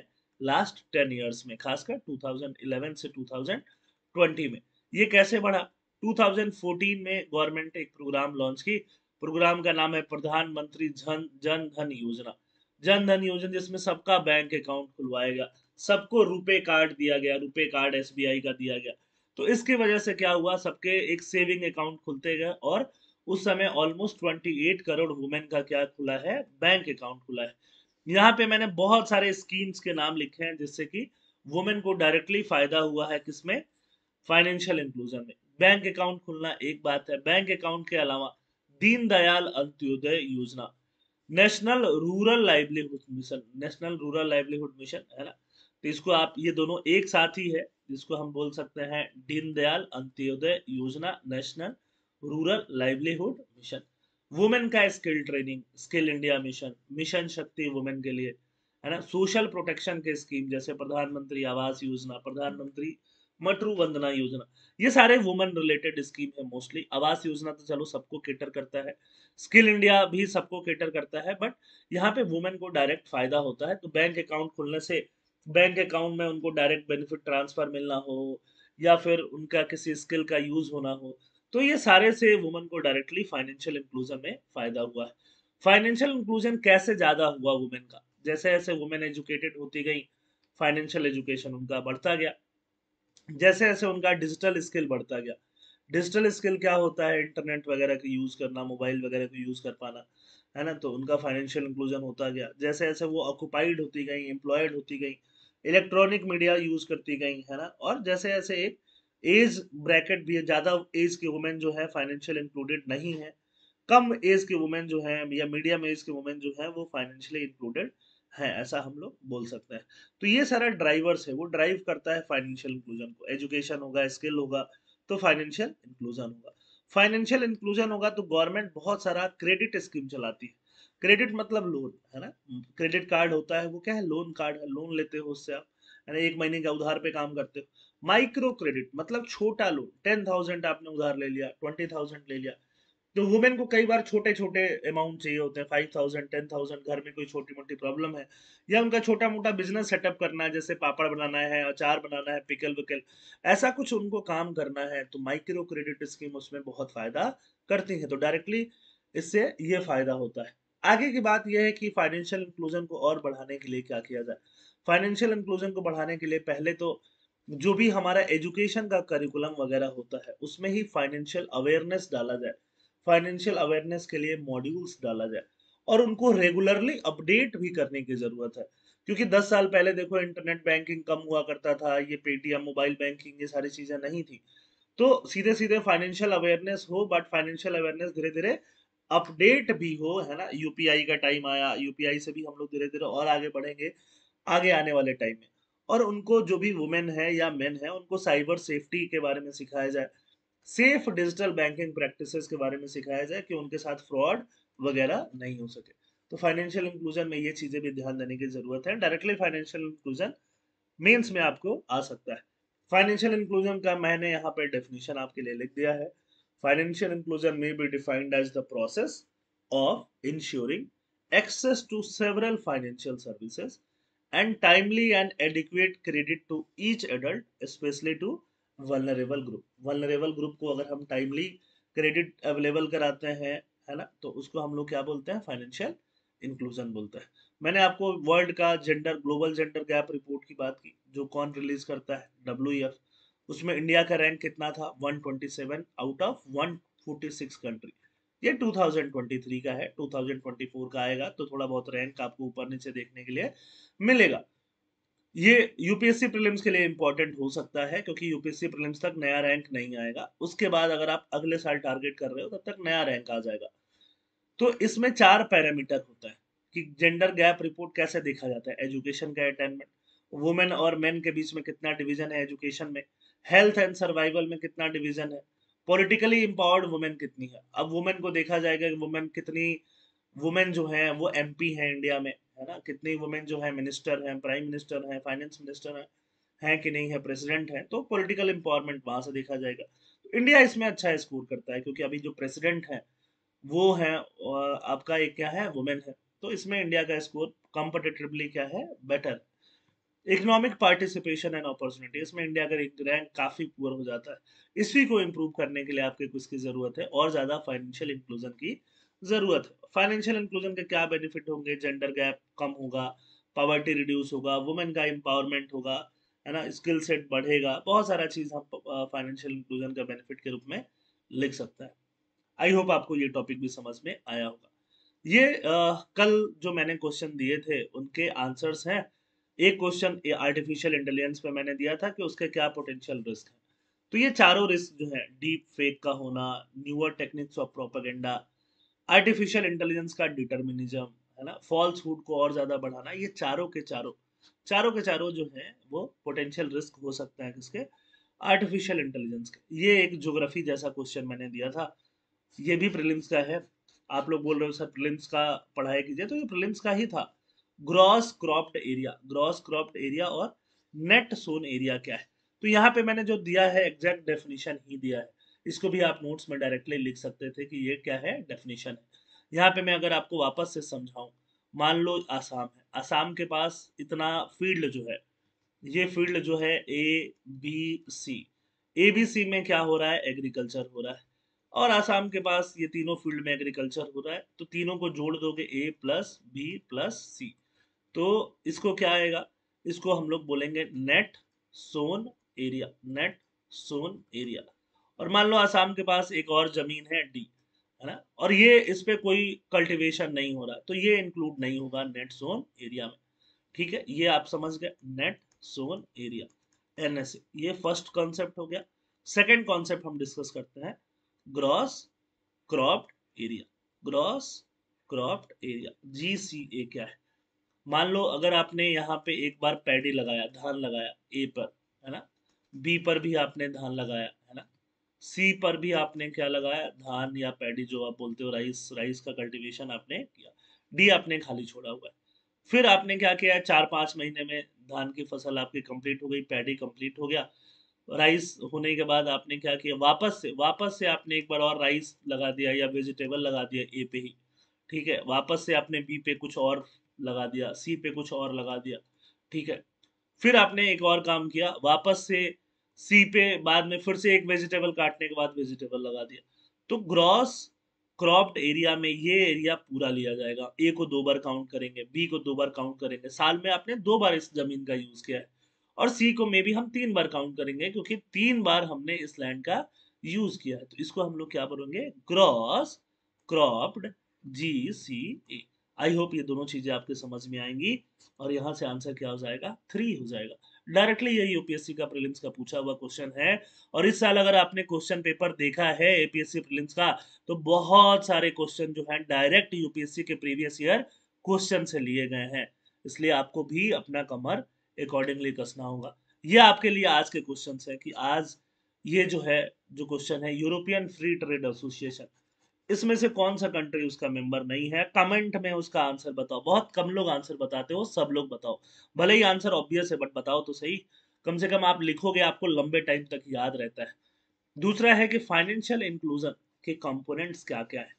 लास्ट टेन ईयर्स में खासकर 2011 से 2020 में ये कैसे बढ़ा 2014 में गवर्नमेंट ने एक प्रोग्राम लॉन्च की प्रोग्राम का नाम है प्रधानमंत्री जन जन धन योजना जन धन योजना जिसमें सबका बैंक अकाउंट खुलवाएगा सबको रुपे कार्ड दिया गया रुपे कार्ड एसबीआई का दिया गया तो इसके वजह से क्या हुआ सबके एक सेविंग अकाउंट खुलते गए और उस समय ऑलमोस्ट एट करोड़ वुमेन का क्या खुला है बैंक अकाउंट खुला है यहाँ पे मैंने बहुत सारे स्कीम्स के नाम लिखे हैं जिससे कि वुमेन को डायरेक्टली फायदा हुआ है किसमें फाइनेंशियल इंक्लूजन में बैंक अकाउंट खुलना एक बात है बैंक अकाउंट के अलावा Deendayal Antyodaya Yojana national rural livelihood mission national rural livelihood mission है ना तो इसको आप ये दोनों एक साथ ही है जिसको हम बोल सकते हैं Deendayal Antyodaya Yojana national rural livelihood mission women का skill training skill India mission mission Shakti women के लिए है ना सोशल प्रोटेक्शन के स्कीम जैसे प्रधानमंत्री आवास योजना प्रधानमंत्री मटरु वंदना योजना ये सारे वुमेन रिलेटेड स्कीम है मोस्टली आवास योजना तो चलो सबको केटर करता है स्किल इंडिया भी सबको केटर करता है बट यहाँ पे वुमेन को डायरेक्ट फायदा होता है तो बैंक अकाउंट खुलने से बैंक अकाउंट में उनको डायरेक्ट बेनिफिट ट्रांसफर मिलना हो या फिर उनका किसी स्किल का यूज होना हो तो ये सारे से वुमेन को डायरेक्टली फाइनेंशियल इंक्लूजन में फायदा हुआ है फाइनेंशियल इंक्लूजन कैसे ज्यादा हुआ वुमेन का जैसे जैसे वुमेन एजुकेटेड होती गई फाइनेंशियल एजुकेशन उनका बढ़ता गया जैसे जैसे उनका डिजिटल स्किल बढ़ता गया डिजिटल स्किल क्या होता है इंटरनेट वगैरह का यूज करना मोबाइल वगैरह का यूज कर पाना है ना तो उनका फाइनेंशियल इंक्लूजन होता गया जैसे जैसे वो ऑक्यूपाइड होती गई एम्प्लॉयड होती गई इलेक्ट्रॉनिक मीडिया यूज करती गई है ना और जैसे जैसे एक एज ब्रैकेट भी है ज़्यादा एज के वुमेन जो है फाइनेंशियल इंक्लूडेड नहीं है कम एज के वुमेन जो है या मीडियम एज के वुमेन जो है वो फाइनेंशियली इंक्लूडेड है ऐसा हम लोग बोल सकते हैं तो ये सारा ड्राइवर्स है वो ड्राइव करता है फाइनेंशियल इंक्लूजन को एजुकेशन होगा स्किल होगा तो फाइनेंशियल इंक्लूजन होगा फाइनेंशियल इंक्लूजन होगा तो गवर्नमेंट बहुत सारा क्रेडिट स्कीम चलाती है क्रेडिट मतलब लोन है ना क्रेडिट कार्ड होता है वो क्या है लोन कार्ड है लोन लेते हो उससे आप है ना एक महीने का उधार पे काम करते हो माइक्रो क्रेडिट मतलब छोटा लोन टेन थाउजेंड आपने उधार ले लिया ट्वेंटी थाउजेंड ले लिया तो वुमेन को कई बार छोटे छोटे अमाउंट चाहिए होते हैं फाइव थाउजेंड टेन थाउजेंड घर में कोई छोटी मोटी प्रॉब्लम है या उनका छोटा मोटा बिजनेस सेटअप करना है जैसे पापड़ बनाना है अचार बनाना है पिकल विकल ऐसा कुछ उनको काम करना है तो माइक्रो क्रेडिट स्कीम उसमें बहुत फायदा करती है तो डायरेक्टली इससे ये फायदा होता है आगे की बात यह है कि फाइनेंशियल इंक्लूजन को और बढ़ाने के लिए क्या किया जाए फाइनेंशियल इंक्लूजन को बढ़ाने के लिए पहले तो जो भी हमारा एजुकेशन का करिकुलम वगैरह होता है उसमें ही फाइनेंशियल अवेयरनेस डाला जाए फाइनेंशियल अवेयरनेस के लिए मॉड्यूल्स डाला जाए और उनको रेगुलरली अपडेट भी करने की जरूरत है क्योंकि 10 साल पहले देखो इंटरनेट बैंकिंग कम हुआ करता था ये पेटीएम मोबाइल बैंकिंग ये सारी चीजें नहीं थी तो सीधे सीधे फाइनेंशियल अवेयरनेस हो बट फाइनेंशियल अवेयरनेस धीरे धीरे अपडेट भी हो है ना यूपीआई का टाइम आया यूपीआई से भी हम लोग धीरे धीरे और आगे बढ़ेंगे आगे आने वाले टाइम में और उनको जो भी वुमेन है या मेन है उनको साइबर सेफ्टी के बारे में सिखाया जाए सेफ डिजिटल बैंकिंग प्रैक्टिसेस के बारे में सिखाया जाए कि उनके साथ फ्रॉड वगैरह नहीं हो सके तो फाइनेंशियल इंक्लूजन में ये चीजें भी ध्यान देने की जरूरत है डायरेक्टली फाइनेंशियल इंक्लूजन मेन्स में आपको आ सकता है फाइनेंशियल इंक्लूजन का मैंने यहाँ पर डेफिनेशन आपके लिए लिख दिया है Financial inclusion may be defined as the process of ensuring access to several financial services and timely and adequate credit to each adult, especially to vulnerable group. Vulnerable group ko agar hum timely credit available karate hain है ना तो उसको हम लोग क्या बोलते हैं financial inclusion बोलते हैं मैंने आपको वर्ल्ड का gender global gender gap report की बात की जो कौन रिलीज करता है डब्ल्यू उसमें इंडिया का रैंक कितना था 127 आउट ऑफ 146 कंट्री ये 2023 का है 2024 का आएगा तो थोड़ा बहुत रैंक आपको ऊपर नीचे देखने के लिए मिलेगा ये यूपीएससी प्रीलिम्स के लिए इंपॉर्टेंट हो सकता है क्योंकि यूपीएससी प्रीलिम्स तक नया रैंक नहीं आएगा उसके बाद अगर आप अगले साल टारगेट कर रहे हो तब तक नया रैंक आ जाएगा तो इसमें चार पैरामीटर होता है कि जेंडर गैप रिपोर्ट कैसे देखा जाता है एजुकेशन का अटेनमेंट वुमेन और मेन के बीच में कितना डिवीजन है एजुकेशन में हेल्थ एंड सर्वाइवल में कितना डिवीजन है पॉलिटिकली इम्पावर्ड वुमेन कितनी है अब वुमेन को देखा जाएगा कि वुमेन कितनी वुमेन जो है वो पी है इंडिया में है ना कितनी वुमेन जो है मिनिस्टर हैं प्राइम मिनिस्टर हैं फाइनेंस मिनिस्टर हैं है कि नहीं है प्रेसिडेंट है तो पॉलिटिकल एम्पावरमेंट वहां से देखा जाएगा इंडिया इसमें अच्छा स्कोर करता है क्योंकि अभी जो प्रेसिडेंट है वो है आपका एक क्या है वुमेन है तो इसमें इंडिया का स्कोर कॉम्पिटेटिवली क्या है better economic participation and opportunity इसमें इंडिया का रैंक काफ़ी पुअर हो जाता है इसी को इम्प्रूव करने के लिए आपके कुछ की ज़रूरत है और ज़्यादा फाइनेंशियल इंक्लूजन की ज़रूरत है फाइनेंशियल इंक्लूजन के क्या बेनिफिट होंगे जेंडर गैप कम होगा पॉवर्टी रिड्यूस होगा वुमेन का एम्पावरमेंट होगा है ना स्किल सेट बढ़ेगा बहुत सारा चीज़ हम फाइनेंशियल इंक्लूजन का बेनिफिट के रूप में लिख सकता है आई होप आपको ये टॉपिक भी समझ में आया होगा ये आ, कल जो मैंने क्वेश्चन दिए थे उनके आंसर्स हैं एक क्वेश्चन आर्टिफिशियल इंटेलिजेंस पे मैंने दिया था कि उसके क्या पोटेंशियल रिस्क है तो ये चारों रिस्क जो है डीप फेक का होना newer techniques of propaganda artificial intelligence का डिटर्मिनिज्म है ना फॉल्सहुड को और ज्यादा बढ़ाना ये चारों के चारों चारों के चारों जो है वो पोटेंशियल रिस्क हो सकते हैं किसके आर्टिफिशियल इंटेलिजेंस के ये एक ज्योग्राफी जैसा क्वेश्चन मैंने दिया था ये भी प्रिलिम्स का है आप लोग बोल रहे हो सर प्रिलिम्स का पढ़ाई कीजिए तो ये प्रिलिम्स का ही था gross cropped area gross cropped area और नेट सोन एरिया क्या है तो यहाँ पे मैंने जो दिया है एग्जैक्ट डेफिनेशन ही दिया है इसको भी आप नोट्स में डायरेक्टली लिख सकते थे कि ये क्या है डेफिनेशन यहाँ पे मैं अगर आपको वापस से समझाऊं मान लो आसाम है आसाम के पास इतना फील्ड जो है ये फील्ड जो है ए बी सी ए बी सी में क्या हो रहा है एग्रीकल्चर हो रहा है और आसाम के पास ये तीनों फील्ड में एग्रीकल्चर हो रहा है तो तीनों को जोड़ दोगे A plus B plus C तो इसको क्या आएगा इसको हम लोग बोलेंगे net sown area net sown area और मान लो आसाम के पास एक और जमीन है डी है ना और ये इस पर कोई कल्टिवेशन नहीं हो रहा तो ये इंक्लूड नहीं होगा नेट सोन एरिया में ठीक है ये आप समझ गए नेट सोन एरिया एन ये फर्स्ट कॉन्सेप्ट हो गया सेकेंड कॉन्सेप्ट हम डिस्कस करते हैं gross cropped area gross cropped area G क्या है मान लो अगर आपने यहाँ पे एक बार पैडी लगाया धान लगाया ए पर है ना बी पर भी आपने धान लगाया है ना सी पर भी आपने क्या लगाया धान या पैडी जो आप बोलते हो राइस राइस का कल्टीवेशन आपने किया डी आपने खाली छोड़ा हुआ है फिर आपने क्या किया चार पांच महीने में धान की फसल आपकी कंप्लीट हो गई पैडी कंप्लीट हो गया राइस होने के बाद आपने क्या किया वापस से वापस से आपने एक बार और राइस लगा दिया या वेजिटेबल लगा दिया ए पे ही ठीक है वापस से आपने बी पे कुछ और लगा दिया सी पे कुछ और लगा दिया ठीक है फिर आपने एक और काम किया वापस से सी पे बाद में फिर से एक वेजिटेबल काटने के बाद वेजिटेबल लगा दिया तो ग्रॉस क्रॉप्ड एरिया में ये एरिया पूरा लिया जाएगा ए को दो बार काउंट करेंगे बी को दो बार काउंट करेंगे साल में आपने दो बार इस जमीन का यूज किया है और सी को मे भी हम तीन बार काउंट करेंगे क्योंकि तीन बार हमने इस लैंड का यूज किया है तो इसको हम लोग क्या बोलेंगे gross cropped G C A I hope ये दोनों चीजें आपके समझ में आएंगी और यहाँ से आंसर क्या हो जाएगा थ्री हो जाएगा डायरेक्टली यही यूपीएससी का प्रीलिम्स का पूछा हुआ क्वेश्चन है और इस साल अगर आपने क्वेश्चन पेपर देखा है एपीएससी प्रीलिम्स का तो बहुत सारे क्वेश्चन जो है डायरेक्ट यूपीएससी के प्रीवियस ईयर क्वेश्चन से लिए गए हैं इसलिए आपको भी अपना कमर अकॉर्डिंगली कसना होगा ये आपके लिए आज के क्वेश्चन है कि आज ये जो है जो क्वेश्चन है यूरोपियन फ्री ट्रेड एसोसिएशन इसमें से कौन सा कंट्री उसका मेंबर नहीं है कमेंट में उसका आंसर बताओ बहुत कम लोग आंसर बताते हो सब लोग बताओ भले ही आंसर ऑब्वियस है बट बताओ तो सही कम से कम आप लिखोगे आपको लंबे टाइम तक याद रहता है दूसरा है कि फाइनेंशियल इंक्लूजन के कंपोनेंट्स क्या क्या है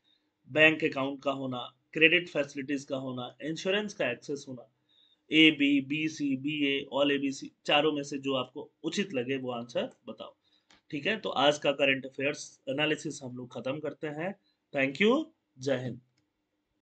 बैंक अकाउंट का होना क्रेडिट फैसिलिटीज का होना इंश्योरेंस का एक्सेस होना A B B C B A all A B C चारों में से जो आपको उचित लगे वो आंसर बताओ ठीक है तो आज का करंट अफेयर्स एनालिसिस हम लोग खत्म करते हैं Thank you. Jai Hind.